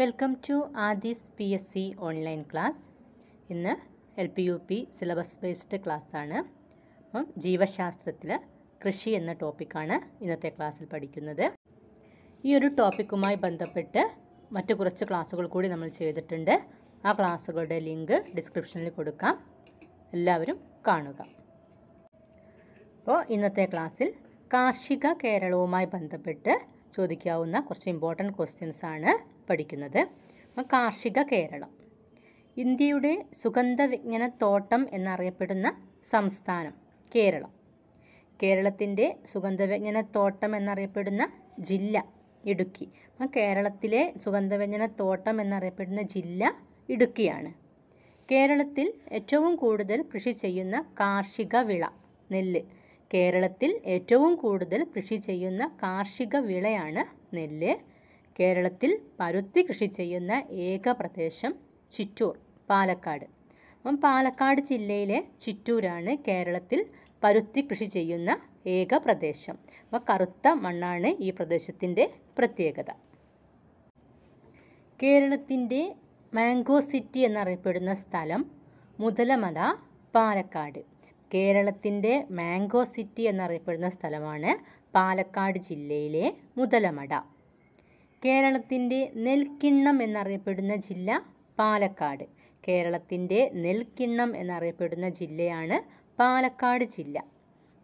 welcome to Aadi's P S C online class ഇന്ന് L P U P syllabus based ക്ലാസ്സാണ് അപ്പം ജീവശാസ്ത്രത്തിൽ കൃഷി എന്ന ടോപ്പിക്കാണ് ഇന്നത്തെ ക്ലാസ്സിൽ പഠിക്കുന്നത് ഈ ഒരു ടോപ്പിക്കുമായി ബന്ധപ്പെട്ട് മറ്റു കുറച്ച് ക്ലാസ്സുകൾ കൂടി നമ്മൾ ചെയ്തിട്ടുണ്ട് ആ ക്ലാസ്സുകളുടെ ലിങ്ക് ഡിസ്ക്രിപ്ഷനിൽ കൊടുക്കാം എല്ലാവരും കാണുക അപ്പോൾ ഇന്നത്തെ ക്ലാസ്സിൽ കാർഷിക കേരളവുമായി ബന്ധപ്പെട്ട് ചോദിക്കാവുന്ന കുറച്ച് ഇമ്പോർട്ടൻറ്റ് ക്വസ്റ്റ്യൻസാണ് ആണ് പഠിക്കുന്നത് കാർഷിക കേരളം ഇന്ത്യയുടെ സുഗന്ധവിജ്ഞന തോട്ടം എന്നറിയപ്പെടുന്ന സംസ്ഥാനം കേരളം കേരളത്തിൻ്റെ സുഗന്ധവ്യജ്ഞന തോട്ടം എന്നറിയപ്പെടുന്ന ജില്ല ഇടുക്കി അപ്പം കേരളത്തിലെ സുഗന്ധവ്യജ്ഞന തോട്ടം എന്നറിയപ്പെടുന്ന ജില്ല ഇടുക്കിയാണ് കേരളത്തിൽ ഏറ്റവും കൂടുതൽ കൃഷി ചെയ്യുന്ന കാർഷിക വിള നെല്ല് കേരളത്തിൽ ഏറ്റവും കൂടുതൽ കൃഷി ചെയ്യുന്ന കാർഷിക വിളയാണ് നെല്ല് കേരളത്തിൽ പരുത്തി കൃഷി ചെയ്യുന്ന ഏക പ്രദേശം ചിറ്റൂർ പാലക്കാട് അപ്പം പാലക്കാട് ജില്ലയിലെ ചിറ്റൂരാണ് കേരളത്തിൽ പരുത്തി കൃഷി ചെയ്യുന്ന ഏക പ്രദേശം അപ്പോൾ കറുത്ത മണ്ണാണ് ഈ പ്രദേശത്തിൻ്റെ പ്രത്യേകത കേരളത്തിൻ്റെ മാംഗോ സിറ്റി എന്നറിയപ്പെടുന്ന സ്ഥലം മുതലമല പാലക്കാട് കേരളത്തിൻ്റെ മാംഗോ സിറ്റി എന്നറിയപ്പെടുന്ന സ്ഥലമാണ് പാലക്കാട് ജില്ലയിലെ മുതലമട കേരളത്തിൻ്റെ നെൽക്കിണ്ണം എന്നറിയപ്പെടുന്ന ജില്ല പാലക്കാട് കേരളത്തിൻ്റെ നെൽക്കിണ്ണം എന്നറിയപ്പെടുന്ന ജില്ലയാണ് പാലക്കാട് ജില്ല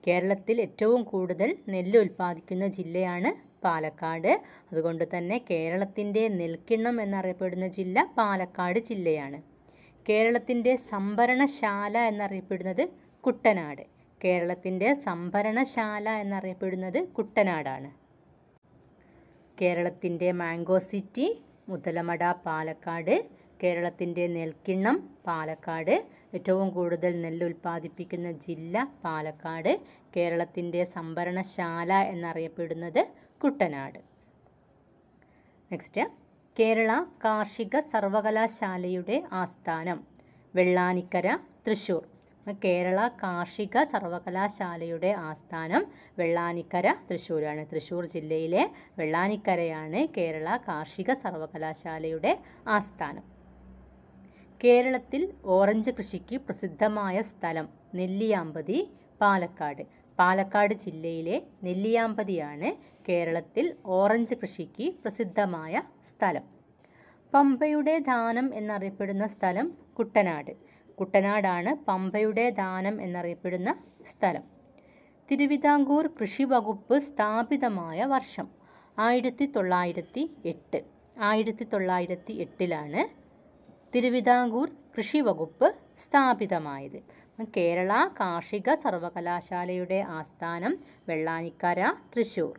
കേരളത്തിൽ ഏറ്റവും കൂടുതൽ നെല്ല് ഉൽപ്പാദിക്കുന്ന ജില്ലയാണ് പാലക്കാട് അതുകൊണ്ട് തന്നെ കേരളത്തിൻ്റെ നെൽക്കിണ്ണം എന്നറിയപ്പെടുന്ന ജില്ല പാലക്കാട് ജില്ലയാണ് കേരളത്തിൻ്റെ സംഭരണശാല എന്നറിയപ്പെടുന്നത് കുട്ടനാട് കേരളത്തിൻ്റെ സംഭരണശാല എന്നറിയപ്പെടുന്നത് കുട്ടനാടാണ് കേരളത്തിൻ്റെ മാംഗോ സിറ്റി മുതലമട പാലക്കാട് കേരളത്തിൻ്റെ നെൽക്കിണ്ണം പാലക്കാട് ഏറ്റവും കൂടുതൽ നെല്ല് ഉൽപ്പാദിപ്പിക്കുന്ന ജില്ല പാലക്കാട് കേരളത്തിൻ്റെ സംഭരണശാല എന്നറിയപ്പെടുന്നത് കുട്ടനാട് നെക്സ്റ്റ് കേരള കാർഷിക സർവകലാശാലയുടെ ആസ്ഥാനം വെള്ളാനിക്കര തൃശ്ശൂർ കേരള കാർഷിക സർവകലാശാലയുടെ ആസ്ഥാനം വെള്ളാനിക്കര തൃശ്ശൂരാണ് തൃശ്ശൂർ ജില്ലയിലെ വെള്ളാനിക്കരയാണ് കേരള കാർഷിക സർവകലാശാലയുടെ ആസ്ഥാനം കേരളത്തിൽ ഓറഞ്ച് കൃഷിക്ക് പ്രസിദ്ധമായ സ്ഥലം നെല്ലിയാമ്പതി പാലക്കാട് പാലക്കാട് ജില്ലയിലെ നെല്ലിയാമ്പതിയാണ് കേരളത്തിൽ ഓറഞ്ച് കൃഷിക്ക് പ്രസിദ്ധമായ സ്ഥലം പമ്പയുടെ ദാനം എന്നറിയപ്പെടുന്ന സ്ഥലം കുട്ടനാട് കുട്ടനാടാണ് പമ്പയുടെ ദാനം എന്നറിയപ്പെടുന്ന സ്ഥലം തിരുവിതാംകൂർ കൃഷി വകുപ്പ് സ്ഥാപിതമായ വർഷം ആയിരത്തി തൊള്ളായിരത്തി എട്ട് ആയിരത്തി തൊള്ളായിരത്തി എട്ടിലാണ് തിരുവിതാംകൂർ കൃഷി വകുപ്പ് സ്ഥാപിതമായത് കേരള കാർഷിക സർവകലാശാലയുടെ ആസ്ഥാനം വെള്ളാനിക്കര തൃശൂർ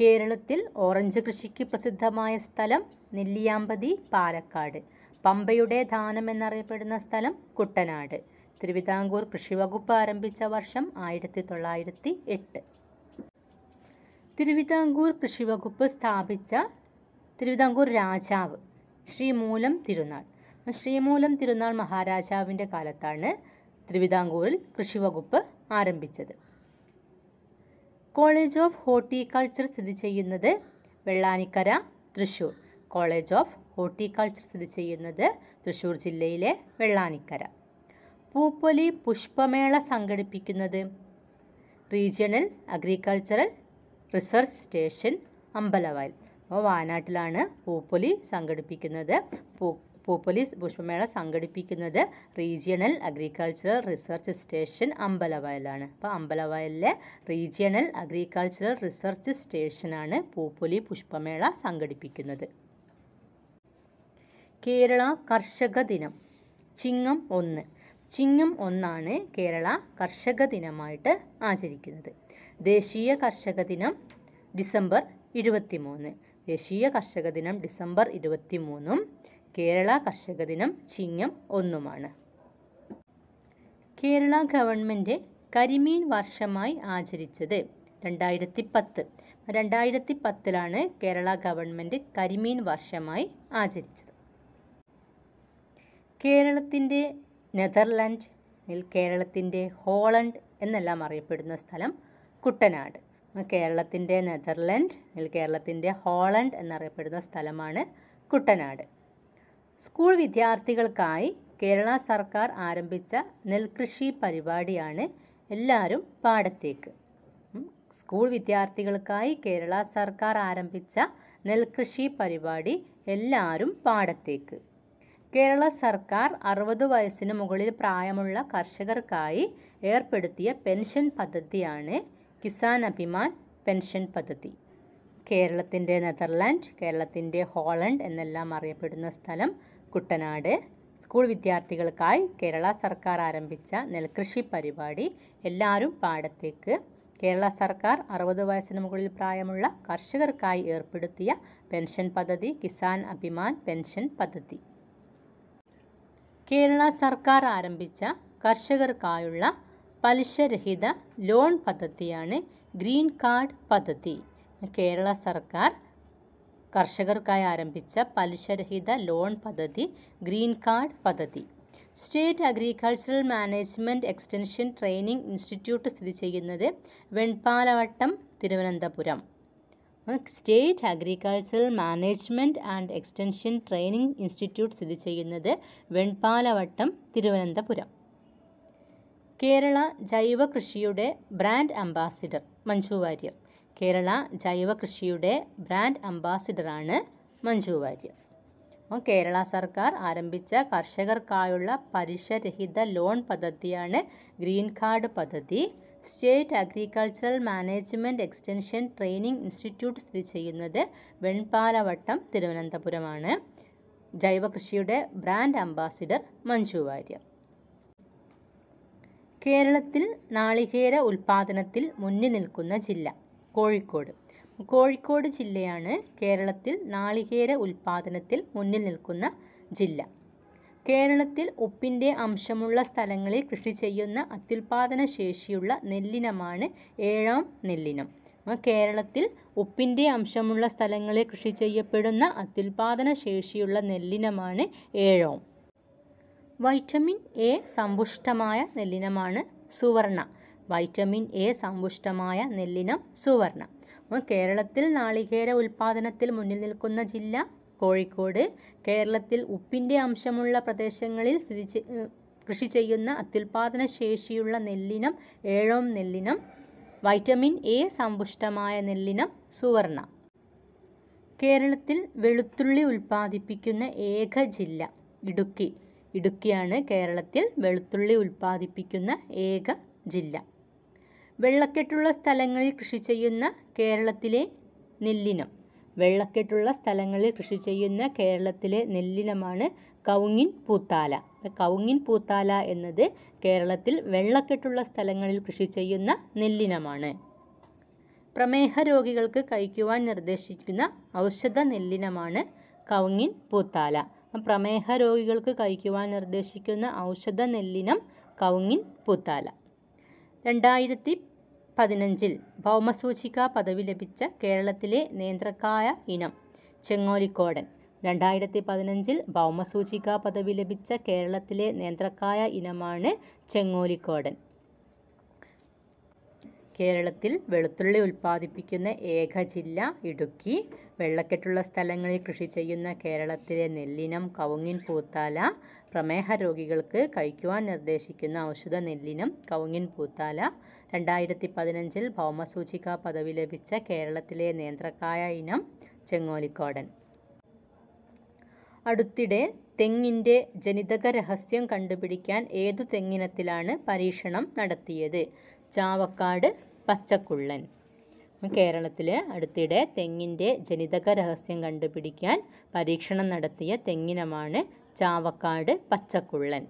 കേരളത്തിൽ ഓറഞ്ച് കൃഷിക്ക് പ്രസിദ്ധമായ സ്ഥലം നെല്ലിയാമ്പതി പാലക്കാട് പമ്പയുടെ ദാനം എന്നറിയപ്പെടുന്ന സ്ഥലം കുട്ടനാട് തിരുവിതാംകൂർ കൃഷിവകുപ്പ് ആരംഭിച്ച വർഷം ആയിരത്തി തൊള്ളായിരത്തി എട്ട് തിരുവിതാംകൂർ കൃഷിവകുപ്പ് സ്ഥാപിച്ച തിരുവിതാംകൂർ രാജാവ് ശ്രീമൂലം തിരുനാൾ ശ്രീമൂലം തിരുനാൾ മഹാരാജാവിൻ്റെ കാലത്താണ് തിരുവിതാംകൂറിൽ കൃഷിവകുപ്പ് ആരംഭിച്ചത് കോളേജ് ഓഫ് ഹോർട്ടിക്കൾച്ചർ സ്ഥിതി ചെയ്യുന്നത് Vellanikkara Thrissur college of horticulture സ്ഥിതി ചെയ്യുന്നത് തൃശ്ശൂർ ജില്ലയിലെ വെള്ളാനിക്കര പൂപ്പൊലി പുഷ്പമേള സംഘടിപ്പിക്കുന്നത് regional agricultural research station Ambalavayal അപ്പോൾ വയനാട്ടിലാണ് പൂപ്പൊലി സംഘടിപ്പിക്കുന്നത് പൂപ്പൊലി പുഷ്പമേള സംഘടിപ്പിക്കുന്നത് റീജിയണൽ അഗ്രികൾച്ചറൽ റിസർച്ച് സ്റ്റേഷൻ അമ്പലവയലാണ് അപ്പോൾ അമ്പലവയലിലെ റീജിയണൽ അഗ്രികൾച്ചറൽ റിസർച്ച് സ്റ്റേഷനാണ് പൂപ്പൊലി പുഷ്പമേള സംഘടിപ്പിക്കുന്നത് കേരള കർഷക ദിനം ചിങ്ങം ഒന്ന് ചിങ്ങം ഒന്നാണ് കേരള കർഷക ദിനമായിട്ട് ആചരിക്കുന്നത് ദേശീയ കർഷക ദിനം ഡിസംബർ മൂന്ന് ദേശീയ കർഷക ദിനം ഡിസംബർ മൂന്നും കേരള കർഷക ദിനം ചിങ്ങം ഒന്നുമാണ് കേരള ഗവൺമെൻറ് കരിമീൻ വർഷമായി ആചരിച്ചത് രണ്ടായിരത്തി പത്ത് രണ്ടായിരത്തി പത്തിലാണ് കേരള ഗവൺമെൻറ് കരിമീൻ വർഷമായി ആചരിച്ചത് കേരളത്തിൻ്റെ നെതർലൻഡിൽ കേരളത്തിൻ്റെ ഹോളണ്ട് എന്നെല്ലാം അറിയപ്പെടുന്ന സ്ഥലം കുട്ടനാട് കേരളത്തിൻ്റെ നെതർലൻഡ് കേരളത്തിൻ്റെ ഹോളണ്ട് എന്നറിയപ്പെടുന്ന സ്ഥലമാണ് കുട്ടനാട് സ്കൂൾ വിദ്യാർത്ഥികൾക്കായി കേരള സർക്കാർ ആരംഭിച്ച നെൽകൃഷി പരിപാടിയാണ് എല്ലാവരും പാടത്തേക്ക് സ്കൂൾ വിദ്യാർത്ഥികൾക്കായി കേരള സർക്കാർ ആരംഭിച്ച നെൽകൃഷി പരിപാടി എല്ലാവരും പാടത്തേക്ക് കേരള സർക്കാർ അറുപത് വയസ്സിന് മുകളിൽ പ്രായമുള്ള കർഷകർക്കായി ഏർപ്പെടുത്തിയ പെൻഷൻ പദ്ധതിയാണ് കിസാൻ അഭിമാൻ പെൻഷൻ പദ്ധതി കേരളത്തിൻ്റെ നെതർലാൻഡ് കേരളത്തിൻ്റെ ഹോളണ്ട് എന്നെല്ലാം അറിയപ്പെടുന്ന സ്ഥലം കുട്ടനാട് സ്കൂൾ വിദ്യാർത്ഥികൾക്കായി കേരള സർക്കാർ ആരംഭിച്ച നെൽകൃഷി പരിപാടി എല്ലാവരും പാടത്തേക്ക് കേരള സർക്കാർ അറുപത് വയസ്സിന് മുകളിൽ പ്രായമുള്ള കർഷകർക്കായി ഏർപ്പെടുത്തിയ പെൻഷൻ പദ്ധതി കിസാൻ അഭിമാൻ പെൻഷൻ പദ്ധതി കേരള സർക്കാർ ആരംഭിച്ച കർഷകർക്കായുള്ള പലിശരഹിത ലോൺ പദ്ധതിയാണ് ഗ്രീൻ കാർഡ് പദ്ധതി കേരള സർക്കാർ കർഷകർക്കായി ആരംഭിച്ച പലിശരഹിത ലോൺ പദ്ധതി ഗ്രീൻ കാർഡ് പദ്ധതി state agricultural management extension training institute സ്ഥിതി ചെയ്യുന്നത് Venpalavattom Thiruvananthapuram state agricultural management and extension training institute സ്ഥിതി ചെയ്യുന്നത് വെൺപാലവട്ടം തിരുവനന്തപുരം കേരള ജൈവ കൃഷിയുടെ ബ്രാൻഡ് അംബാസിഡർ മഞ്ജു വാര്യർ കേരള ജൈവ കൃഷിയുടെ ബ്രാൻഡ് അംബാസിഡറാണ് മഞ്ജു വാര്യർ കേരള സർക്കാർ ആരംഭിച്ച കർഷകർക്കായുള്ള പലിശരഹിത ലോൺ പദ്ധതിയാണ് ഗ്രീൻ കാർഡ് പദ്ധതി state agricultural management extension training institute സ്ഥിതി ചെയ്യുന്നത് വെൺപാലവട്ടം തിരുവനന്തപുരമാണ് ജൈവകൃഷിയുടെ ബ്രാൻഡ് അംബാസിഡർ മഞ്ജു വാര്യർ കേരളത്തിൽ നാളികേര ഉൽപാദനത്തിൽ മുന്നിൽ നിൽക്കുന്ന ജില്ല കോഴിക്കോട് കോഴിക്കോട് ജില്ലയാണ് കേരളത്തിൽ നാളികേര ഉൽപാദനത്തിൽ മുന്നിൽ നിൽക്കുന്ന ജില്ല കേരളത്തിൽ ഉപ്പിൻ്റെ അംശമുള്ള സ്ഥലങ്ങളിൽ കൃഷി ചെയ്യുന്ന അത്യുൽപാദന ശേഷിയുള്ള നെല്ലിനമാണ് ഏഴാം നെല്ലിനം കേരളത്തിൽ ഉപ്പിൻ്റെ അംശമുള്ള സ്ഥലങ്ങളിൽ കൃഷി ചെയ്യപ്പെടുന്ന അത്യുൽപാദന ശേഷിയുള്ള നെല്ലിനമാണ് ഏഴോം വൈറ്റമിൻ എ സമ്പുഷ്ടമായ നെല്ലിനമാണ് സുവർണ വൈറ്റമിൻ എ സമ്പുഷ്ടമായ നെല്ലിനം സുവർണ കേരളത്തിൽ നാളികേര ഉൽപ്പാദനത്തിൽ മുന്നിൽ നിൽക്കുന്ന ജില്ല കോഴിക്കോട് കേരളത്തിൽ ഉപ്പിൻ്റെ അംശമുള്ള പ്രദേശങ്ങളിൽ സ്ഥിതി കൃഷി ചെയ്യുന്ന അത്യുൽപാദന ശേഷിയുള്ള നെല്ലിനം ഏഴോം നെല്ലിനം വൈറ്റമിൻ എ സമ്പുഷ്ടമായ നെല്ലിനം സുവർണ കേരളത്തിൽ വെളുത്തുള്ളി ഉൽപ്പാദിപ്പിക്കുന്ന ഏക ജില്ല ഇടുക്കി ഇടുക്കിയാണ് കേരളത്തിൽ വെളുത്തുള്ളി ഉൽപ്പാദിപ്പിക്കുന്ന ഏക ജില്ല വെള്ളക്കെട്ടുള്ള സ്ഥലങ്ങളിൽ കൃഷി ചെയ്യുന്ന കേരളത്തിലെ നെല്ലിനം വെള്ളക്കെട്ടുള്ള സ്ഥലങ്ങളിൽ കൃഷി ചെയ്യുന്ന കേരളത്തിലെ നെല്ലിനമാണ് കൗങ്ങിൻ പൂത്താല കൗങ്ങിൻ പൂത്താല എന്നത് കേരളത്തിൽ വെള്ളക്കെട്ടുള്ള സ്ഥലങ്ങളിൽ കൃഷി ചെയ്യുന്ന നെല്ലിനമാണ് പ്രമേഹ രോഗികൾക്ക് കഴിക്കുവാൻ നിർദ്ദേശിക്കുന്ന ഔഷധ നെല്ലിനമാണ് കൗങ്ങിൻ പൂത്താല പ്രമേഹ രോഗികൾക്ക് കഴിക്കുവാൻ നിർദ്ദേശിക്കുന്ന ഔഷധ നെല്ലിനം കൗങ്ങിൻ പൂത്താല രണ്ടായിരത്തി പതിനഞ്ചിൽ ഭൗമസൂചിക പദവി ലഭിച്ച കേരളത്തിലെ നേന്ത്രക്കായ ഇനം ചെങ്ങോലിക്കോടൻ രണ്ടായിരത്തി പതിനഞ്ചിൽ ഭൗമസൂചിക പദവി ലഭിച്ച കേരളത്തിലെ നേന്ത്രക്കായ ഇനമാണ് ചെങ്ങോലിക്കോടൻ കേരളത്തിൽ വെളുത്തുള്ളി ഉൽപ്പാദിപ്പിക്കുന്ന ഏക ജില്ല ഇടുക്കി വെള്ളക്കെട്ടുള്ള സ്ഥലങ്ങളിൽ കൃഷി ചെയ്യുന്ന കേരളത്തിലെ നെല്ലിനം കവുങ്ങിൻ പൂത്താല പ്രമേഹ രോഗികൾക്ക് കഴിക്കുവാൻ നിർദ്ദേശിക്കുന്ന ഔഷധ നെല്ലിനം കവുങ്ങിൻ പൂത്താല രണ്ടായിരത്തി പതിനഞ്ചിൽ ഭൗമസൂചിക പദവി ലഭിച്ച കേരളത്തിലെ നേന്ത്രക്കായ ഇനം ചെങ്ങോലിക്കോടൻ അടുത്തിടെ തെങ്ങിൻ്റെ ജനിതക രഹസ്യം കണ്ടുപിടിക്കാൻ ഏതു തെങ്ങിനത്തിലാണ് പരീക്ഷണം നടത്തിയത് ചാവക്കാട് പച്ചക്കുള്ളൻ കേരളത്തിൽ അടുത്തിടെ തെങ്ങിൻ്റെ ജനിതക രഹസ്യം കണ്ടുപിടിക്കാൻ പരീക്ഷണം നടത്തിയ തെങ്ങിനമാണ് ചാവക്കാട് പച്ചക്കുള്ളൻ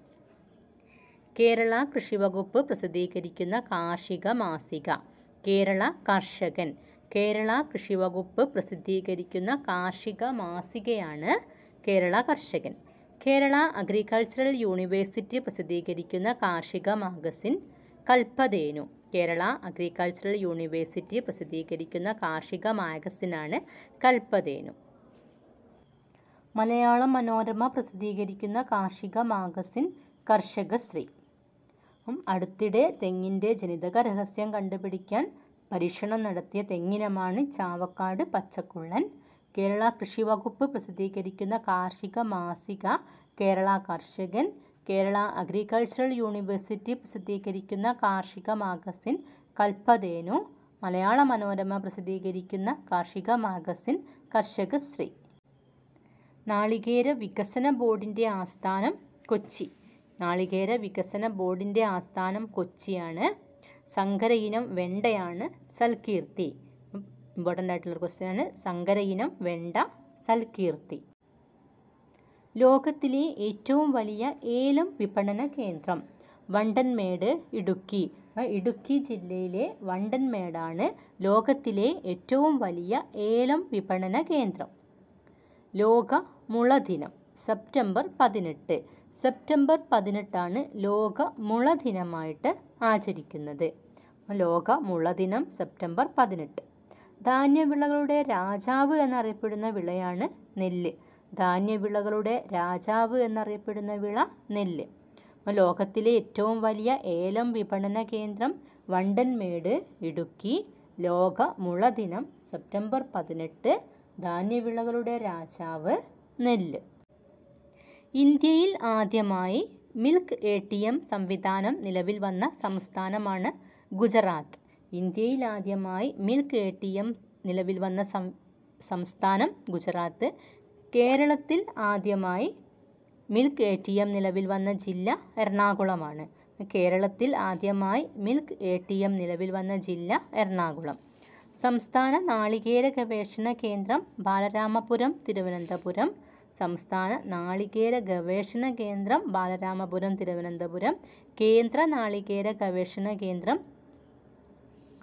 കേരള കൃഷി വകുപ്പ് പ്രസിദ്ധീകരിക്കുന്ന കാർഷിക മാസിക കേരള കർഷകൻ കേരള കൃഷി വകുപ്പ് പ്രസിദ്ധീകരിക്കുന്ന കാർഷിക മാസികയാണ് കേരള കർഷകൻ കേരള അഗ്രികൾച്ചറൽ യൂണിവേഴ്സിറ്റി പ്രസിദ്ധീകരിക്കുന്ന കാർഷിക magazine Kalpadhenu Kerala agricultural university പ്രസിദ്ധീകരിക്കുന്ന കാർഷിക മാഗസിനാണ് കൽപ്പതേനു മലയാള മനോരമ പ്രസിദ്ധീകരിക്കുന്ന കാർഷിക മാഗസിൻ കർഷകശ്രീ അടുത്തിടെ തെങ്ങിൻ്റെ ജനിതക രഹസ്യം കണ്ടുപിടിക്കാൻ പരീക്ഷണം നടത്തിയ തെങ്ങിനമാണ് ചാവക്കാട് പച്ചക്കുള്ളൻ കേരള കൃഷി വകുപ്പ് പ്രസിദ്ധീകരിക്കുന്ന കാർഷിക മാസിക കേരള കർഷകൻ കേരള അഗ്രികൾച്ചറൽ യൂണിവേഴ്സിറ്റി പ്രസിദ്ധീകരിക്കുന്ന കാർഷിക മാഗസിൻ കൽപ്പതേനു മലയാള മനോരമ പ്രസിദ്ധീകരിക്കുന്ന കാർഷിക മാഗസിൻ കർഷകശ്രീ നാളികേര വികസന ബോർഡിൻ്റെ ആസ്ഥാനം കൊച്ചി നാളികേര വികസന ബോർഡിൻ്റെ ആസ്ഥാനം കൊച്ചിയാണ് സങ്കര ഇനം വെണ്ടയാണ് സൽകീർത്തി ഇമ്പോർട്ടൻ്റ് ആയിട്ടുള്ള ക്വസ്റ്റ്യൻ ആണ് സങ്കര ഇനം വെണ്ട സൽകീർത്തി ലോകത്തിലെ ഏറ്റവും വലിയ ഏലം വിപണന കേന്ദ്രം വണ്ടൻമേട് ഇടുക്കി ഇടുക്കി ജില്ലയിലെ വണ്ടൻമേടാണ് ലോകത്തിലെ ഏറ്റവും വലിയ ഏലം വിപണന കേന്ദ്രം ലോക മുള ദിനം സെപ്റ്റംബർ പതിനെട്ട് സെപ്റ്റംബർ പതിനെട്ടാണ് ലോക മുള ദിനമായിട്ട് ആചരിക്കുന്നത് ലോക മുള ദിനം സെപ്റ്റംബർ പതിനെട്ട് ധാന്യവിളകളുടെ രാജാവ് എന്നറിയപ്പെടുന്ന വിളയാണ് നെല്ല് ധാന്യവിളകളുടെ രാജാവ് എന്നറിയപ്പെടുന്ന വിള നെല്ല് ലോകത്തിലെ ഏറ്റവും വലിയ ഏലം വിപണന കേന്ദ്രം വണ്ടൻമേട് ഇടുക്കി ലോക മുള ദിനം സെപ്റ്റംബർ പതിനെട്ട് ധാന്യവിളകളുടെ രാജാവ് നെല്ല് ഇന്ത്യയിൽ ആദ്യമായി മിൽക്ക് എ ടി എം സംവിധാനം നിലവിൽ വന്ന സംസ്ഥാനമാണ് ഗുജറാത്ത് ഇന്ത്യയിൽ ആദ്യമായി മിൽക്ക് എ ടി എം നിലവിൽ വന്ന സംസ്ഥാനം ഗുജറാത്ത് കേരളത്തിൽ ആദ്യമായി മിൽക്ക് എ ടി എം നിലവിൽ വന്ന ജില്ല എറണാകുളമാണ് കേരളത്തിൽ ആദ്യമായി മിൽക്ക് എ ടി എം നിലവിൽ വന്ന ജില്ല എറണാകുളം സംസ്ഥാന നാളികേര ഗവേഷണ കേന്ദ്രം ബാലരാമപുരം തിരുവനന്തപുരം സംസ്ഥാന നാളികേര ഗവേഷണ കേന്ദ്രം ബാലരാമപുരം തിരുവനന്തപുരം കേന്ദ്ര നാളികേര ഗവേഷണ കേന്ദ്രം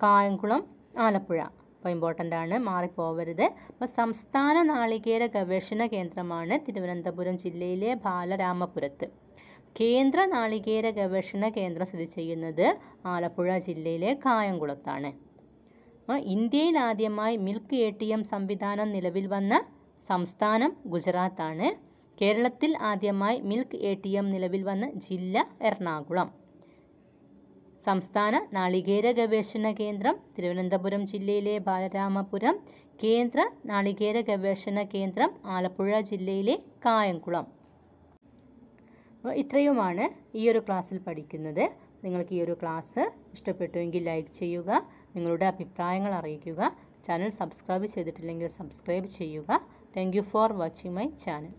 കായംകുളം ആലപ്പുഴ അപ്പോൾ ഇമ്പോർട്ടൻ്റ് ആണ് മാറിപ്പോവരുത് അപ്പോൾ സംസ്ഥാന നാളികേര ഗവേഷണ കേന്ദ്രമാണ് തിരുവനന്തപുരം ജില്ലയിലെ ബാലരാമപുരത്ത് കേന്ദ്ര നാളികേര ഗവേഷണ കേന്ദ്രം സ്ഥിതി ചെയ്യുന്നത് ആലപ്പുഴ ജില്ലയിലെ കായംകുളത്താണ് ഇന്ത്യയിൽ ആദ്യമായി മിൽക്ക് എ ടി എം സംവിധാനം നിലവിൽ വന്ന സംസ്ഥാനം ഗുജറാത്താണ് കേരളത്തിൽ ആദ്യമായി മിൽക്ക് എ ടി എം നിലവിൽ വന്ന ജില്ല എറണാകുളം സംസ്ഥാന നാളികേര ഗവേഷണ കേന്ദ്രം തിരുവനന്തപുരം ജില്ലയിലെ ബാലരാമപുരം കേന്ദ്ര നാളികേര ഗവേഷണ കേന്ദ്രം ആലപ്പുഴ ജില്ലയിലെ കായംകുളം ഇത്രയുമാണ് ഈ ഒരു ക്ലാസ്സിൽ പഠിക്കുന്നത് നിങ്ങൾക്ക് ഈ ഒരു ക്ലാസ് ഇഷ്ടപ്പെട്ടുവെങ്കിൽ ലൈക്ക് ചെയ്യുക നിങ്ങളുടെ അഭിപ്രായങ്ങൾ അറിയിക്കുക ചാനൽ സബ്സ്ക്രൈബ് ചെയ്തിട്ടില്ലെങ്കിൽ സബ്സ്ക്രൈബ് ചെയ്യുക thank for watching my channel